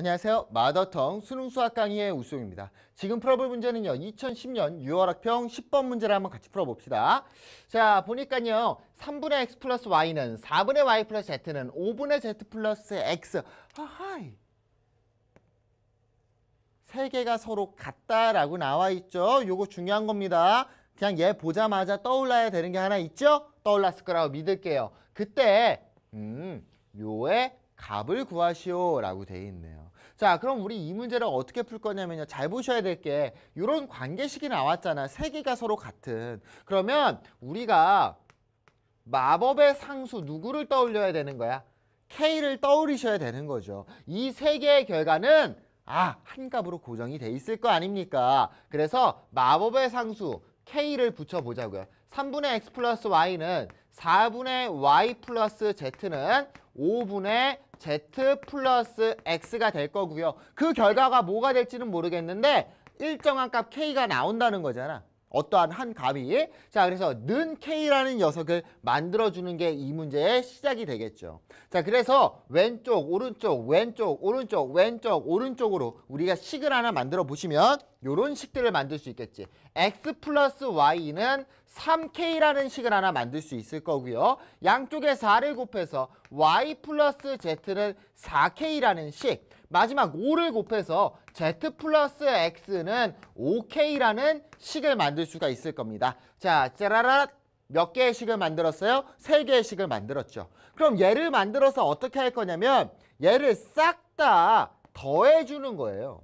안녕하세요. 마더텅 수능 수학 강의의 우수입니다. 지금 풀어볼 문제는요. 2010년 6월 학평 10번 문제를 한번 같이 풀어봅시다. 자, 보니까요. 3분의 x 플러스 y는 4분의 y 플러스 z는 5분의 z 플러스 x. 하하이. 세 개가 서로 같다라고 나와 있죠. 요거 중요한 겁니다. 그냥 얘 보자마자 떠올라야 되는 게 하나 있죠? 떠올랐을 거라고 믿을게요. 그때 음, 요에 값을 구하시오 라고 되어 있네요. 자 그럼 우리 이 문제를 어떻게 풀 거냐면요. 잘 보셔야 될 게 이런 관계식이 나왔잖아. 세 개가 서로 같은. 그러면 우리가 마법의 상수 누구를 떠올려야 되는 거야? K를 떠올리셔야 되는 거죠. 이 세 개의 결과는 아, 한 값으로 고정이 돼 있을 거 아닙니까? 그래서 마법의 상수 k를 붙여보자고요. 3분의 x 플러스 y는 4분의 y 플러스 z는 5분의 z 플러스 x가 될 거고요. 그 결과가 뭐가 될지는 모르겠는데 일정한 값 k가 나온다는 거잖아. 어떠한 한 값이. 자, 그래서 는 k라는 녀석을 만들어주는 게 이 문제의 시작이 되겠죠. 자, 그래서 왼쪽, 오른쪽, 왼쪽, 오른쪽, 왼쪽, 오른쪽으로 우리가 식을 하나 만들어 보시면 이런 식들을 만들 수 있겠지. x 플러스 y는 3k라는 식을 하나 만들 수 있을 거고요. 양쪽에 4를 곱해서 y 플러스 z는 4k라는 식. 마지막 5를 곱해서 z 플러스 x는 5k라는 식을 만들 수가 있을 겁니다. 자, 짜라라 몇 개의 식을 만들었어요? 3 개의 식을 만들었죠. 그럼 얘를 만들어서 어떻게 할 거냐면 얘를 싹 다 더해주는 거예요.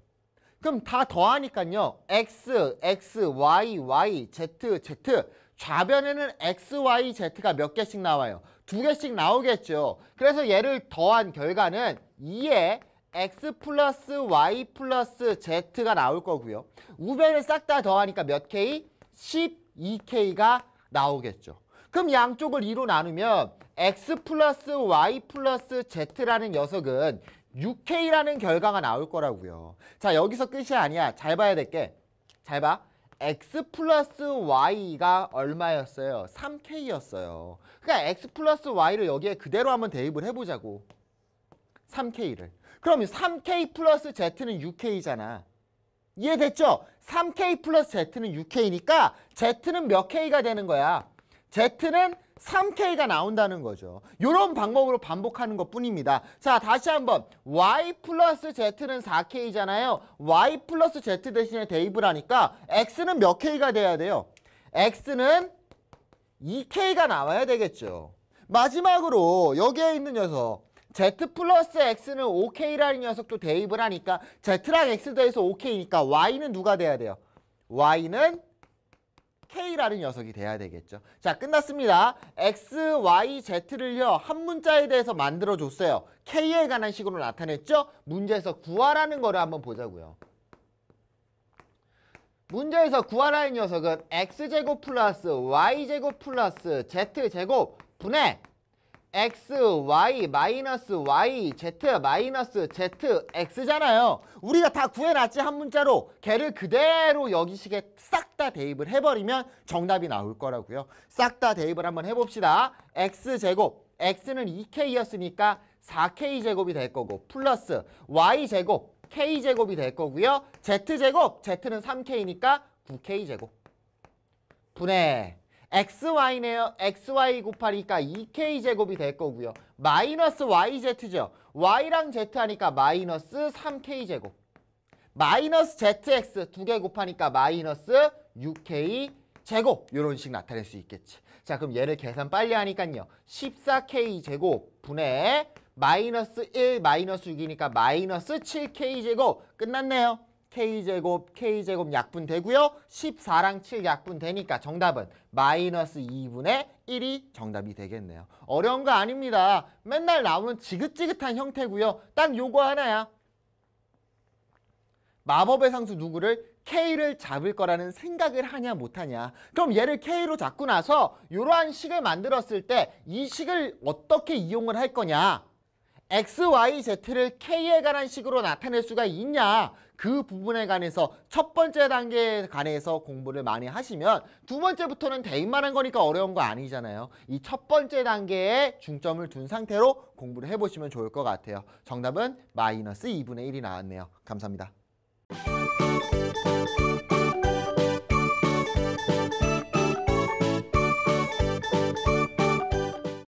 그럼 다 더하니까요. x, x, y, y, z, z 좌변에는 x, y, z가 몇 개씩 나와요. 두 개씩 나오겠죠. 그래서 얘를 더한 결과는 2에 x 플러스 y 플러스 z가 나올 거고요. 우변을 싹 다 더하니까 몇 k? 12k가 나오겠죠. 그럼 양쪽을 2로 나누면 x 플러스 y 플러스 z라는 녀석은 6K라는 결과가 나올 거라고요. 자 여기서 끝이 아니야. 잘 봐야 될게잘 봐. x 플러스 y가 얼마였어요? 3k였어요. 그러니까 x 플러스 y를 여기에 그대로 한번 대입을 해보자고. 3k를. 그럼 3k 플러스 z는 6k잖아. 이해됐죠? 3k 플러스 z는 6k니까 z는 몇 k가 되는 거야? z는 3K가 나온다는 거죠. 이런 방법으로 반복하는 것 뿐입니다. 자, 다시 한번 Y 플러스 Z는 4K잖아요. Y 플러스 Z 대신에 대입을 하니까 X는 몇 K가 돼야 돼요? X는 2K가 나와야 되겠죠. 마지막으로 여기에 있는 녀석 Z 플러스 X는 5K라는 녀석도 대입을 하니까 Z랑 X 더해서 5K니까 Y는 누가 돼야 돼요? Y는 K라는 녀석이 돼야 되겠죠. 자, 끝났습니다. X, Y, Z를요. 한 문자에 대해서 만들어줬어요. K에 관한 식으로 나타냈죠? 문제에서 구하라는 거를 한번 보자고요. 문제에서 구하라는 녀석은 X제곱 플러스 Y제곱 플러스 Z제곱 분해 x, y, 마이너스 y, z, 마이너스 z, x잖아요. 우리가 다 구해놨지, 한 문자로. 걔를 그대로 여기식에 싹 싹다 대입을 해버리면 정답이 나올 거라고요. 싹 다 대입을 한번 해봅시다. x제곱, x는 2k였으니까 4k제곱이 될 거고 플러스 y제곱, k제곱이 될 거고요. z제곱, z는 3k니까 9k제곱. 분해. xy네요. xy 곱하니까 2k제곱이 될 거고요. 마이너스 yz죠. y랑 z 하니까 마이너스 3k제곱. 마이너스 zx 두 개 곱하니까 마이너스 6K 제곱 이런 식 나타낼 수 있겠지. 자 그럼 얘를 계산 빨리 하니까요. 14K 제곱 분의 마이너스 1 마이너스 6이니까 마이너스 7K 제곱 끝났네요. K 제곱 K 제곱 약분 되고요. 14랑 7 약분 되니까 정답은 마이너스 2분의 1이 정답이 되겠네요. 어려운 거 아닙니다. 맨날 나오는 지긋지긋한 형태고요. 딱 요거 하나야. 마법의 상수 누구를 K를 잡을 거라는 생각을 하냐 못하냐 그럼 얘를 K로 잡고 나서 이러한 식을 만들었을 때 이 식을 어떻게 이용을 할 거냐 X, Y, Z를 K에 관한 식으로 나타낼 수가 있냐 그 부분에 관해서 첫 번째 단계에 관해서 공부를 많이 하시면 두 번째부터는 대입만 한 거니까 어려운 거 아니잖아요 이 첫 번째 단계에 중점을 둔 상태로 공부를 해보시면 좋을 것 같아요 정답은 마이너스 2분의 1이 나왔네요 감사합니다 Música